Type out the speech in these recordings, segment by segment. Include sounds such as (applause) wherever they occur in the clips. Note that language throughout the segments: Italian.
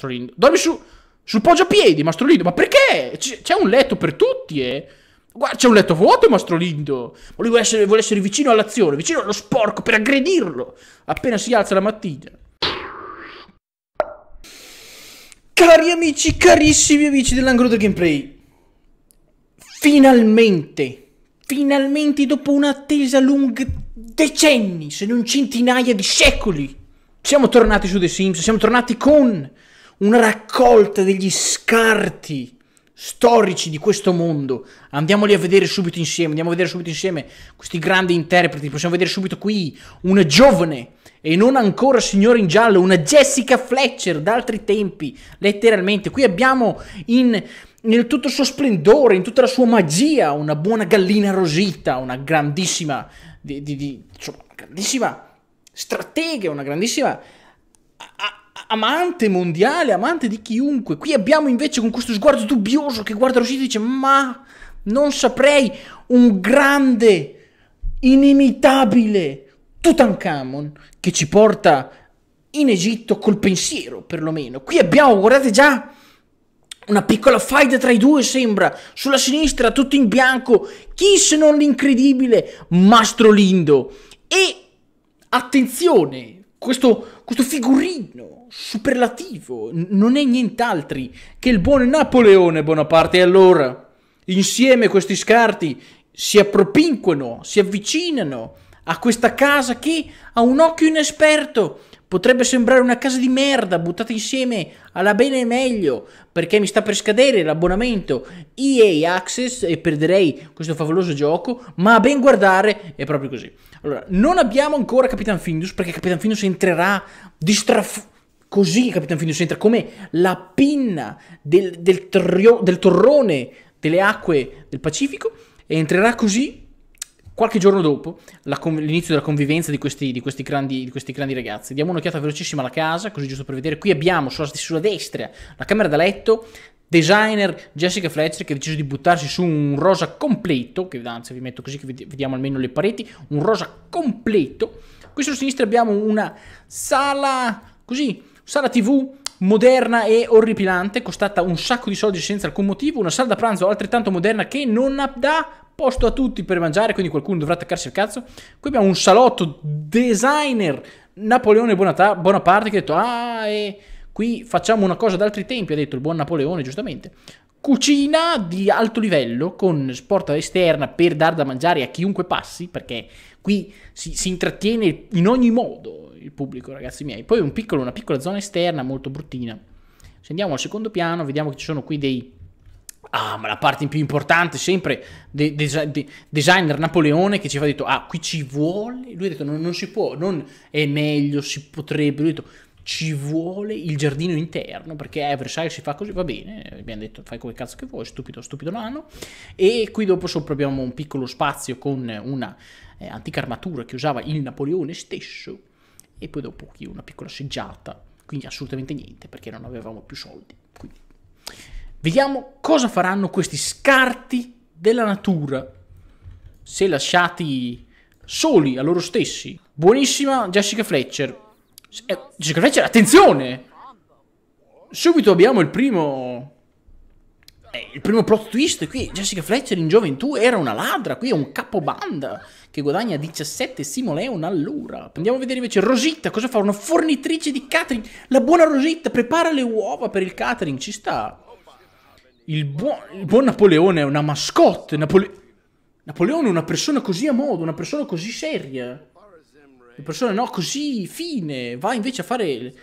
Mastro Lindo. Dormi su, sul poggiapiedi, Mastro Lindo. Ma perché? C'è un letto per tutti, eh. Guarda, c'è un letto vuoto, Mastro Lindo. vuole essere, vuole essere vicino all'azione, vicino allo sporco, per aggredirlo. Appena si alza la mattina. Cari amici, carissimi amici dell'angolo del gameplay. Finalmente, finalmente dopo un'attesa lunga decenni, se non centinaia di secoli, siamo tornati su The Sims, siamo tornati con una raccolta degli scarti storici di questo mondo. Andiamoli a vedere subito insieme, andiamo a vedere subito insieme questi grandi interpreti, possiamo vedere subito qui una giovane e non ancora signora in giallo, una Jessica Fletcher d'altri tempi, letteralmente. Qui abbiamo in nel tutto il suo splendore, in tutta la sua magia, una buona gallina rosita, una grandissima di, di, di, insomma, una grandissima stratega, una grandissima amante mondiale, amante di chiunque. Qui abbiamo invece con questo sguardo dubbioso che guarda Rosito e dice ma non saprei un grande, inimitabile Tutankhamon che ci porta in Egitto col pensiero perlomeno. Qui abbiamo, guardate già, una piccola fight tra i due sembra, sulla sinistra tutto in bianco, chi se non l'incredibile Mastro Lindo. E attenzione, questo, questo figurino superlativo non è nient'altro che il buon Napoleone Bonaparte. E allora, insieme questi scarti si appropinquano, si avvicinano a questa casa che ha un occhio inesperto Potrebbe sembrare una casa di merda buttata insieme alla bene e meglio, perché mi sta per scadere l'abbonamento EA Access e perderei questo favoloso gioco, ma a ben guardare è proprio così. Allora, non abbiamo ancora Capitan Findus, perché Capitan Findus entrerà di straf... Così Capitan Findus entra come la pinna del, del, del torrone delle acque del Pacifico, e entrerà così Qualche giorno dopo l'inizio della convivenza di questi, di, questi grandi, di questi, grandi, ragazzi, diamo un'occhiata velocissima alla casa, così giusto per vedere. Qui abbiamo sulla, sulla destra la camera da letto, designer Jessica Fletcher che ha deciso di buttarsi su un rosa completo, che anzi vi metto così che vediamo almeno le pareti, un rosa completo. Qui sulla sinistra abbiamo una sala, così, sala tv moderna e orripilante, costata un sacco di soldi senza alcun motivo, una sala da pranzo altrettanto moderna che non ha da posto a tutti per mangiare, quindi qualcuno dovrà attaccarsi al cazzo. Qui abbiamo un salotto designer Napoleone Bonaparte che ha detto, ah, e eh, qui facciamo una cosa d'altri tempi, ha detto il buon Napoleone, giustamente. Cucina di alto livello con sporta esterna per dar da mangiare a chiunque passi, perché qui si, si intrattiene in ogni modo il pubblico, ragazzi miei. Poi un piccolo, una piccola zona esterna molto bruttina. Se andiamo al secondo piano, vediamo che ci sono qui dei Ah, ma la parte più importante sempre de, de, de, designer Napoleone che ci ha detto ah qui ci vuole lui ha detto non, non si può non è meglio si potrebbe lui ha detto ci vuole il giardino interno perché a Versailles si fa così va bene abbiamo detto fai come cazzo che vuoi stupido stupido nano e qui dopo sopra abbiamo un piccolo spazio con una eh, antica armatura che usava il Napoleone stesso e poi dopo qui una piccola seggiata quindi assolutamente niente perché non avevamo più soldi quindi Vediamo cosa faranno questi scarti della natura se lasciati soli a loro stessi. Buonissima Jessica Fletcher. Eh, Jessica Fletcher, attenzione! Subito abbiamo il primo... Eh, il primo plot twist qui. Jessica Fletcher in gioventù era una ladra, qui è un capobanda che guadagna 17 simoleon all'ora. Andiamo a vedere invece Rosita, cosa fa? Una fornitrice di catering. La buona Rosita prepara le uova per il catering, ci sta. Il buon, il buon Napoleone è una mascotte. Napole- Napoleone è una persona così a modo, una persona così seria. Una persona no, così fine. Va invece a fare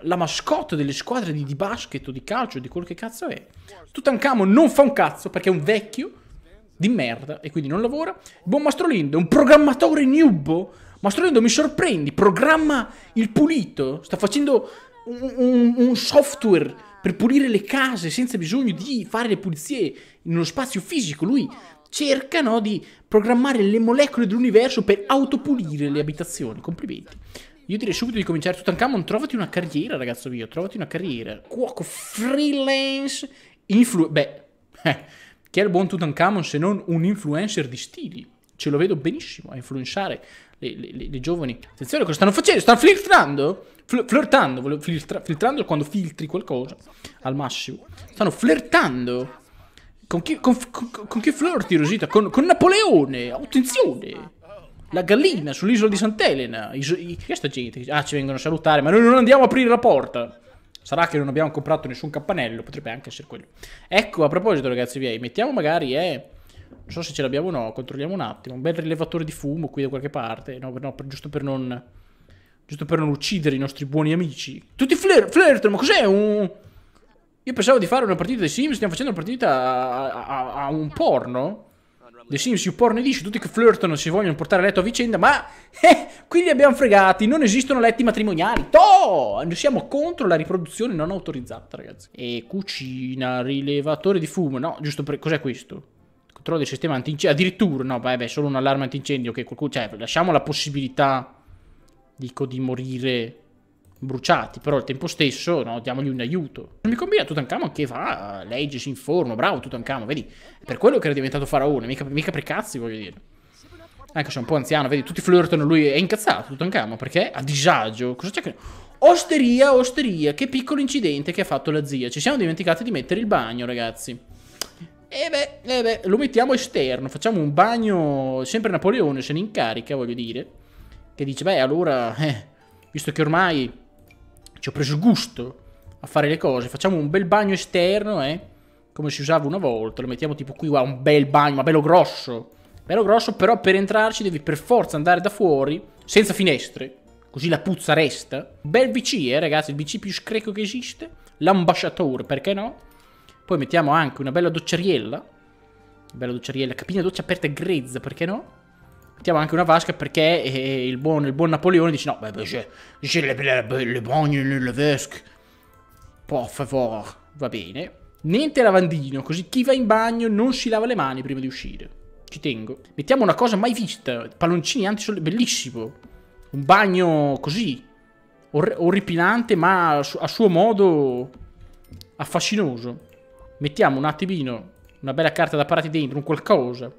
la mascotte delle squadre di, di basket o di calcio, di quello che cazzo è. Tutankhamon non fa un cazzo perché è un vecchio di merda e quindi non lavora. Il buon Mastrolindo è un programmatore newbo. Mastrolindo mi sorprendi, programma il pulito, sta facendo un, un, un software per pulire le case senza bisogno di fare le pulizie in uno spazio fisico. Lui cerca no, di programmare le molecole dell'universo per autopulire le abitazioni. Complimenti. Io direi subito di cominciare. Tutankhamon, trovati una carriera, ragazzo mio. Trovati una carriera. Cuoco freelance influ... Beh, (laughs) eh, chi è il buon Tutankhamon se non un influencer di stili? Ce lo vedo benissimo a influenzare le, le, le, le giovani. Attenzione, cosa stanno facendo? Stanno flirtando? flirtando, filtra- filtrando quando filtri qualcosa al massimo. Stanno flirtando. Con chi, con, con, con chi flirti, Rosita? Con, con Napoleone, attenzione! La gallina sull'isola di Sant'Elena. Iso- che sta gente? Ah, ci vengono a salutare, ma noi non andiamo a aprire la porta. Sarà che non abbiamo comprato nessun campanello, potrebbe anche essere quello. Ecco, a proposito, ragazzi miei, mettiamo magari, eh... Non so se ce l'abbiamo o no, controlliamo un attimo. Un bel rilevatore di fumo qui da qualche parte. No, no per, giusto per non giusto per non uccidere i nostri buoni amici. Tutti flir- flirtano, ma cos'è un... Io pensavo di fare una partita dei Sims, stiamo facendo una partita a, a, a un porno. The Sims, you porn edition, tutti che flirtano si vogliono portare a letto a vicenda, ma eh, qui li abbiamo fregati, non esistono letti matrimoniali. Toh! siamo contro la riproduzione non autorizzata, ragazzi. E cucina, rilevatore di fumo, no, giusto per... cos'è questo? Controllo del sistema antincendio, addirittura, no, beh, beh, solo un allarme antincendio che qualcuno... cioè, lasciamo la possibilità dico di morire bruciati, però al tempo stesso no, diamogli un aiuto. Non mi combina Tutankhamon che va, ah, legge, si informa, bravo Tutankhamon, vedi, è per quello che era diventato faraone, mica, mica per cazzi voglio dire. Anche se è un po' anziano, vedi, tutti flirtano, lui è incazzato Tutankhamon perché a disagio, cosa c'è che... Osteria, osteria, che piccolo incidente che ha fatto la zia, ci siamo dimenticati di mettere il bagno ragazzi. E beh, e beh, lo mettiamo esterno, facciamo un bagno sempre Napoleone se ne incarica, voglio dire che dice, beh, allora, eh, visto che ormai ci ho preso gusto a fare le cose, facciamo un bel bagno esterno, eh, come si usava una volta, lo mettiamo tipo qui, guarda, un bel bagno, ma bello grosso, bello grosso, però per entrarci devi per forza andare da fuori, senza finestre, così la puzza resta. Bel BC, eh, ragazzi, il BC più screco che esiste, l'ambasciatore, perché no? Poi mettiamo anche una bella docceriella, bella docceriella, capina doccia aperta e grezza, perché no? mettiamo anche una vasca perché eh, il, buon, il buon Napoleone dice no, beh, c'è le, le, le bagne, le, le Por favor, va bene. Niente lavandino, così chi va in bagno non si lava le mani prima di uscire. Ci tengo. Mettiamo una cosa mai vista, palloncini antisole, bellissimo. Un bagno così, or orripilante ma a suo modo affascinoso. Mettiamo un attimino una bella carta da parati dentro, un qualcosa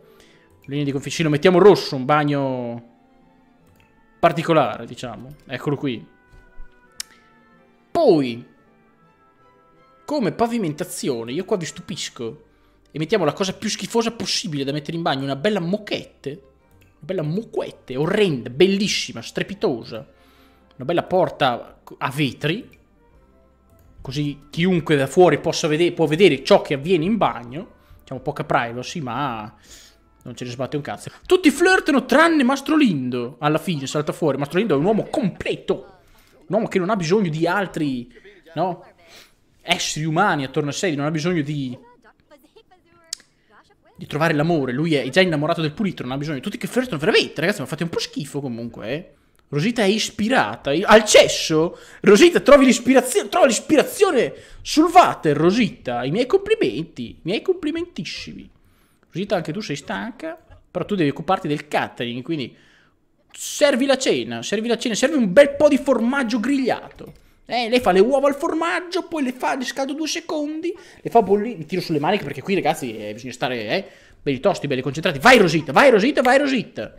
Linea di confficino. Mettiamo rosso, un bagno particolare, diciamo. Eccolo qui. Poi, come pavimentazione, io qua vi stupisco. E mettiamo la cosa più schifosa possibile da mettere in bagno. Una bella moquette. Una bella moquette, orrenda, bellissima, strepitosa. Una bella porta a vetri. Così chiunque da fuori possa vedere, può vedere ciò che avviene in bagno. Diciamo poca privacy, ma non ce ne sbatte un cazzo. Tutti flirtano tranne Mastro Lindo. Alla fine salta fuori. Mastro Lindo è un uomo completo. Un uomo che non ha bisogno di altri, no? Esseri umani attorno a sé. Non ha bisogno di... Di trovare l'amore. Lui è già innamorato del pulito. Non ha bisogno. Tutti che flirtano veramente, ragazzi. Ma fate un po' schifo comunque, eh. Rosita è ispirata. Al cesso? Rosita, trovi l'ispirazione. Trova l'ispirazione sul water, Rosita. I miei complimenti. I miei complimentissimi. Rosita, anche tu sei stanca. Però tu devi occuparti del catering, quindi... Servi la cena, servi la cena, servi un bel po' di formaggio grigliato. Eh, lei fa le uova al formaggio, poi le fa, le scaldo due secondi, le fa bollire, mi tiro sulle maniche perché qui ragazzi eh, bisogna stare, eh, belli tosti, belli concentrati. Vai Rosita, vai Rosita, vai Rosita.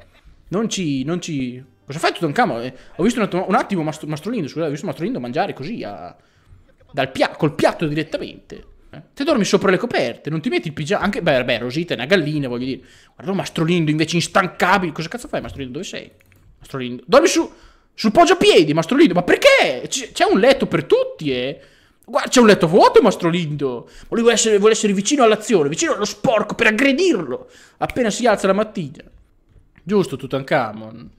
Non ci, non ci... Cosa fai Tutankhamon? Eh, ho visto un, un attimo Mastro, Mastrolindo, scusate, ho visto Mastrolindo mangiare così, a... dal pia col piatto direttamente. Eh? Te dormi sopra le coperte, non ti metti il pigiama. Anche, beh, beh, Rosita è una gallina, voglio dire. Guarda, oh, Mastrolindo invece instancabile. Cosa cazzo fai, Mastrolindo? Dove sei? Mastrolindo. Dormi su, sul poggiapiedi, Mastrolindo. Ma perché? C'è un letto per tutti, eh? Guarda, c'è un letto vuoto, Mastrolindo. Volevo essere, vuole essere vicino all'azione, vicino allo sporco, per aggredirlo. Appena si alza la mattina. Giusto, Tutankhamon.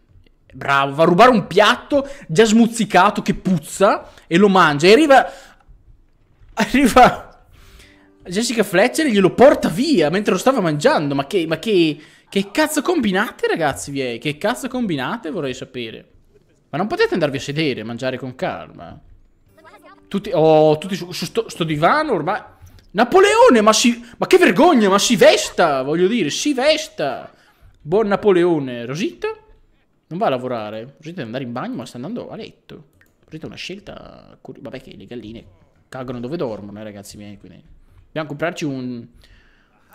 Bravo, va a rubare un piatto già smuzzicato che puzza e lo mangia. E arriva... Arriva Jessica Fletcher glielo porta via mentre lo stava mangiando. Ma che, ma che, che cazzo combinate, ragazzi miei? Che cazzo combinate, vorrei sapere. Ma non potete andarvi a sedere, e mangiare con calma. Tutti, oh, tutti su, su sto, sto, divano ormai. Napoleone, ma si. Ma che vergogna, ma si vesta, voglio dire, si vesta. Buon Napoleone. Rosita? Non va a lavorare. Rosita deve andare in bagno, ma sta andando a letto. Rosita è una scelta. Vabbè, che le galline cagano dove dormono, eh, ragazzi miei. Quindi. Dobbiamo comprarci un,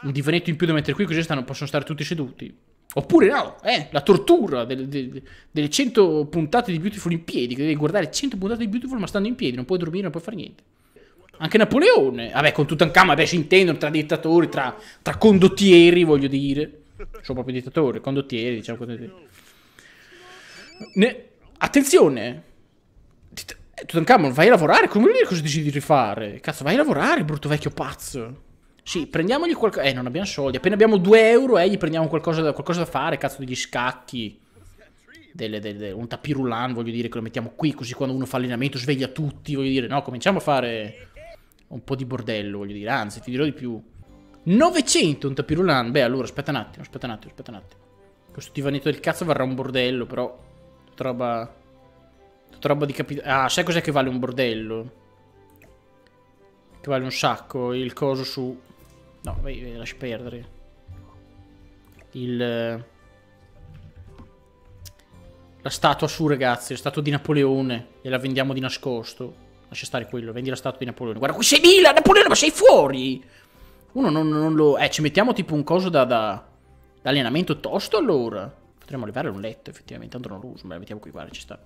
un divanetto in più da mettere qui, così stanno, possono stare tutti seduti. Oppure no, eh, la tortura delle, delle, delle 100 puntate di Beautiful in piedi, che devi guardare 100 puntate di Beautiful ma stando in piedi, non puoi dormire, non puoi fare niente. Anche Napoleone, vabbè con Tutankhamon, vabbè si intendono tra dittatori, tra, tra condottieri voglio dire. Sono proprio dittatori, condottieri, diciamo condottieri. Ne... Attenzione! Ditt Tutankhamon, vai a lavorare, come vuol dire cosa decidi di rifare? Cazzo, vai a lavorare, brutto vecchio pazzo. Sì, prendiamogli qualcosa... Eh, non abbiamo soldi. Appena abbiamo 2 euro, eh, gli prendiamo qualcosa da, qualcosa da fare, cazzo, degli scacchi. Delle, delle, un tapirulan, voglio dire, che lo mettiamo qui, così quando uno fa allenamento sveglia tutti, voglio dire. No, cominciamo a fare un po' di bordello, voglio dire. Anzi, ti dirò di più. 900 un tapirulan? Beh, allora, aspetta un attimo, aspetta un attimo, aspetta un attimo. Questo divanetto del cazzo varrà un bordello, però... Tutta roba... Tutta roba di capitale. Ah, sai cos'è che vale un bordello? Che vale un sacco. Il coso su... No, vai, lasci perdere. Il... La statua su, ragazzi. La statua di Napoleone. E la vendiamo di nascosto. Lascia stare quello. Vendi la statua di Napoleone. Guarda, qui 6.000! Napoleone, ma sei fuori! Uno non, non, lo... Eh, ci mettiamo tipo un coso da, da... da tosto allora. Potremmo arrivare a un letto, effettivamente. Andrò non lo uso, ma lo mettiamo qui, guarda, ci sta.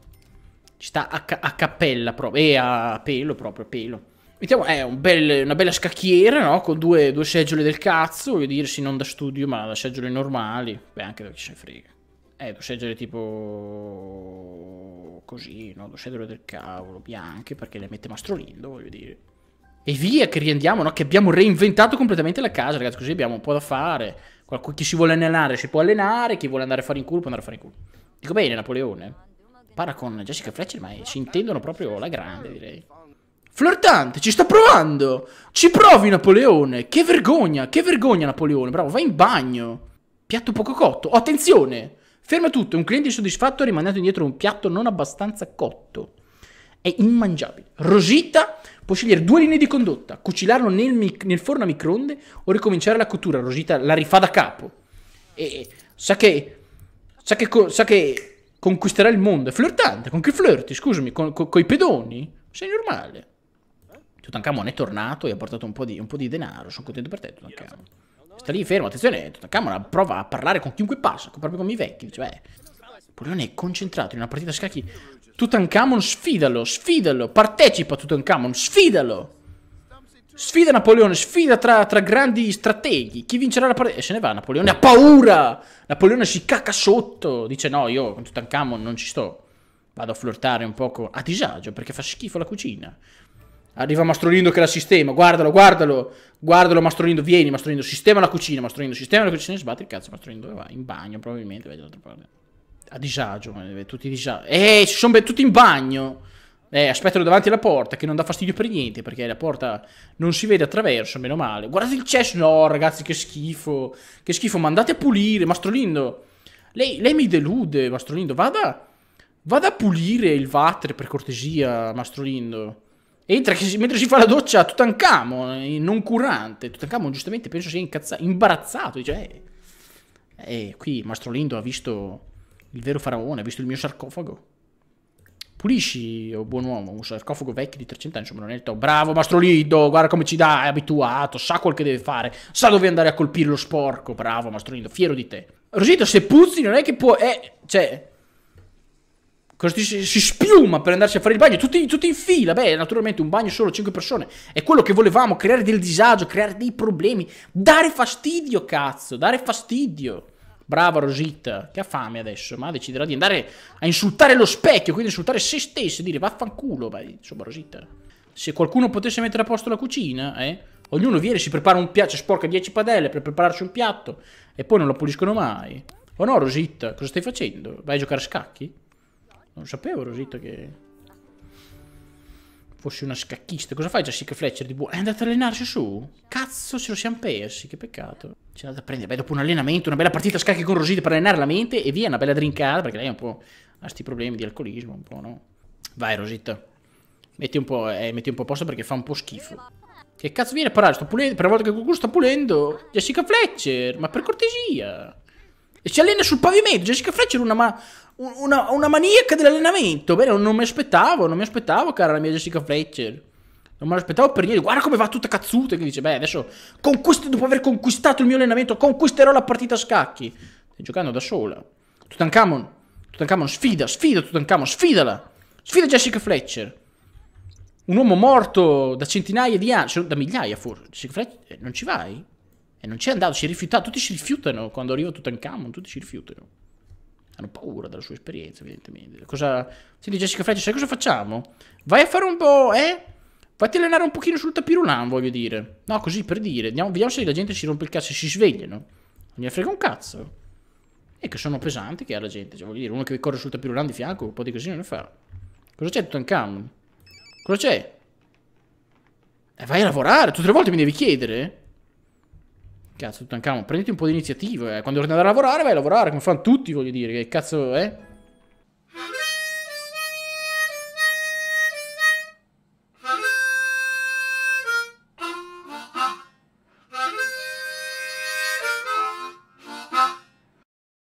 Ci sta a, ca a cappella proprio, e a pelo proprio, a pelo. Mettiamo, è eh, un bel, una bella scacchiera, no? Con due, due seggiole del cazzo, voglio dirsi non da studio, ma da seggiole normali. Beh, anche da chi se ne frega. Eh, due seggiole tipo... così, no? Due seggiole del cavolo, bianche, perché le mette Mastrolindo, voglio dire. E via che riandiamo, no? Che abbiamo reinventato completamente la casa, ragazzi, così abbiamo un po' da fare. Qualc chi si vuole allenare si può allenare, chi vuole andare a fare in culo può andare a fare in culo. Dico bene, Napoleone? para con Jessica Fletcher, ma ci intendono proprio la grande, direi. Flirtante, ci sta provando! Ci provi, Napoleone! Che vergogna, che vergogna, Napoleone! Bravo, vai in bagno! Piatto poco cotto. Oh, attenzione! Ferma tutto, un cliente insoddisfatto ha rimandato indietro un piatto non abbastanza cotto. È immangiabile. Rosita può scegliere due linee di condotta, cucinarlo nel, nel, forno a microonde o ricominciare la cottura. Rosita la rifà da capo. E sa che... Sa che... Sa che conquisterà il mondo. È flirtante, con chi flirti, scusami, con, con, con i pedoni? Sei normale. Tutankhamon è tornato e ha portato un po, di, un po' di denaro, sono contento per te Tutankhamon. Sta lì fermo, attenzione, Tutankhamon prova a parlare con chiunque passa, proprio con i vecchi, cioè... Napoleone è concentrato in una partita a scacchi. Tutankhamon, sfidalo, sfidalo, partecipa Tutankhamon, sfidalo! Sfida Napoleone, sfida tra, tra, grandi strateghi. Chi vincerà la partita? E eh, se ne va Napoleone, ha paura! Napoleone si cacca sotto. Dice no, io con Tutankhamon non ci sto. Vado a flirtare un poco a disagio perché fa schifo la cucina. Arriva Mastrolindo che la sistema. Guardalo, guardalo. Guardalo Mastrolindo, vieni Mastrolindo, sistema la cucina, Mastrolindo, sistema la cucina. Sbatti il cazzo Mastrolindo, va in bagno probabilmente, vedi l'altra parte. A disagio, eh, tutti disagi. Eh, ci sono tutti in bagno. Eh, aspettano davanti alla porta, che non dà fastidio per niente, perché la porta non si vede attraverso, meno male. Guardate il cesso, no ragazzi, che schifo, che schifo, ma andate a pulire, Mastrolindo. Lei, lei mi delude, Mastrolindo, vada, vada a pulire il water per cortesia, Mastrolindo. Entra che, mentre si fa la doccia Tutankhamon, non curante. Tutankhamon giustamente penso sia incazzato, imbarazzato, dice, eh, eh, qui Mastrolindo ha visto il vero faraone, ha visto il mio sarcofago. Pulisci, oh, buon uomo, un sarcofago vecchio di 300 anni, insomma, non è detto, bravo mastro Lido, guarda come ci dà, è abituato, sa quel che deve fare, sa dove andare a colpire lo sporco, bravo mastro Lido, fiero di te. Rosito, se puzzi non è che può, eh, cioè, si, si, spiuma per andarsi a fare il bagno, tutti, tutti, in fila. Beh, naturalmente un bagno solo 5 persone. È quello che volevamo, creare del disagio, creare dei problemi, dare fastidio, cazzo, dare fastidio. Brava Rosita, che ha fame adesso, ma deciderà di andare a insultare lo specchio, quindi insultare se stesso dire vaffanculo, vai, insomma Rosita. Se qualcuno potesse mettere a posto la cucina, eh, ognuno viene, si prepara un piatto, sporca 10 padelle per prepararci un piatto e poi non lo puliscono mai. Oh no Rosita, cosa stai facendo? Vai a giocare a scacchi? Non sapevo Rosita che fossi una scacchista. Cosa fai Jessica Fletcher di buono? È andata a allenarsi su? Cazzo, ce lo siamo persi, che peccato. Ce l'ha da prendere, beh, dopo un allenamento, una bella partita a scacchi con Rosita per allenare la mente e via, una bella drinkata, perché lei è un po' ha questi problemi di alcolismo, un po', no? Vai Rosita, metti un po', eh, metti un po' a posto perché fa un po' schifo. Che cazzo viene a parare? Sto pulendo, per la volta che qualcuno sta pulendo. Jessica Fletcher, ma per cortesia. E si allena sul pavimento. Jessica Fletcher una, ma una, una maniaca dell'allenamento. Bene, non mi aspettavo, non mi aspettavo, cara la mia Jessica Fletcher. Non me l'aspettavo per niente. Guarda come va tutta cazzuta. Che dice, beh, adesso conquista, dopo aver conquistato il mio allenamento, conquisterò la partita a scacchi. Stai giocando da sola. Tutankhamon, Tutankhamon, sfida, sfida Tutankhamon, sfidala. Sfida Jessica Fletcher. Un uomo morto da centinaia di anni, da migliaia forse. Jessica Fletcher, eh, non ci vai? E eh, non c'è andato, si è rifiutato. Tutti si rifiutano quando arriva Tutankhamon, tutti si rifiutano hanno paura della sua esperienza, evidentemente. Cosa... Si Jessica Fletcher, sai cosa facciamo? Vai a fare un po', eh? Fatti allenare un pochino sul tapirulan, voglio dire. No, così, per dire. Andiamo, vediamo se la gente si rompe il cazzo e si svegliano. Non ne frega un cazzo. E che sono pesanti che ha la gente. Cioè, voglio dire, uno che corre sul tapirulan di fianco, un po' di casino ne fa. Cosa c'è Tutankhamon? Cosa c'è? E eh, vai a lavorare, tutte le volte mi devi chiedere? Eh? Cazzo, Tutankhamon, prenditi un po' di iniziativa. Eh. Quando tornate a lavorare, vai a lavorare come fanno tutti, voglio dire. Che cazzo è? Eh?